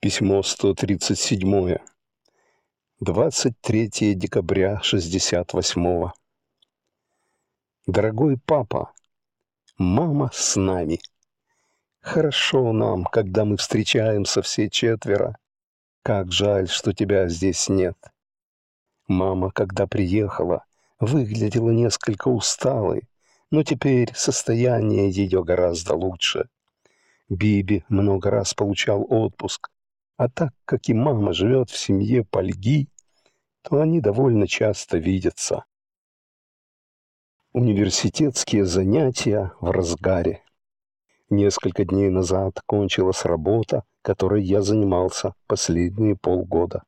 Письмо 137. 23 декабря 68. Дорогой папа, мама с нами. Хорошо нам, когда мы встречаемся все четверо. Как жаль, что тебя здесь нет. Мама, когда приехала, выглядела несколько усталой, но теперь состояние ее гораздо лучше. Биби много раз получал отпуск, а так как и мама живет в семье Польги, то они довольно часто видятся. Университетские занятия в разгаре. Несколько дней назад кончилась работа, которой я занимался последние полгода.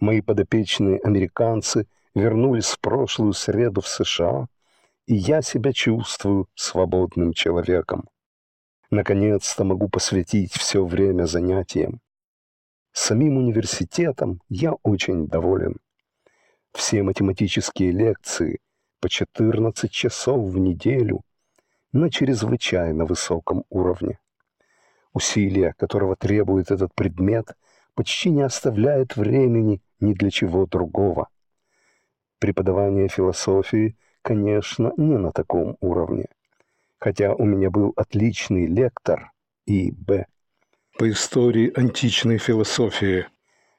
Мои подопечные американцы вернулись в прошлую среду в США, и я себя чувствую свободным человеком. Наконец-то могу посвятить все время занятиям самим университетом я очень доволен. Все математические лекции по 14 часов в неделю на чрезвычайно высоком уровне. Усилия, которого требует этот предмет, почти не оставляет времени ни для чего другого. Преподавание философии, конечно, не на таком уровне. Хотя у меня был отличный лектор И.Б по истории античной философии.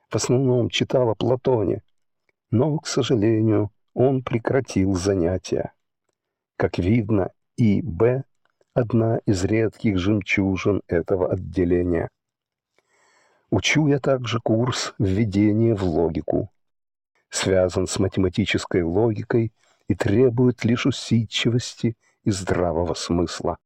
В основном читал о Платоне, но, к сожалению, он прекратил занятия. Как видно, и Б – одна из редких жемчужин этого отделения. Учу я также курс «Введение в логику». Связан с математической логикой и требует лишь усидчивости и здравого смысла.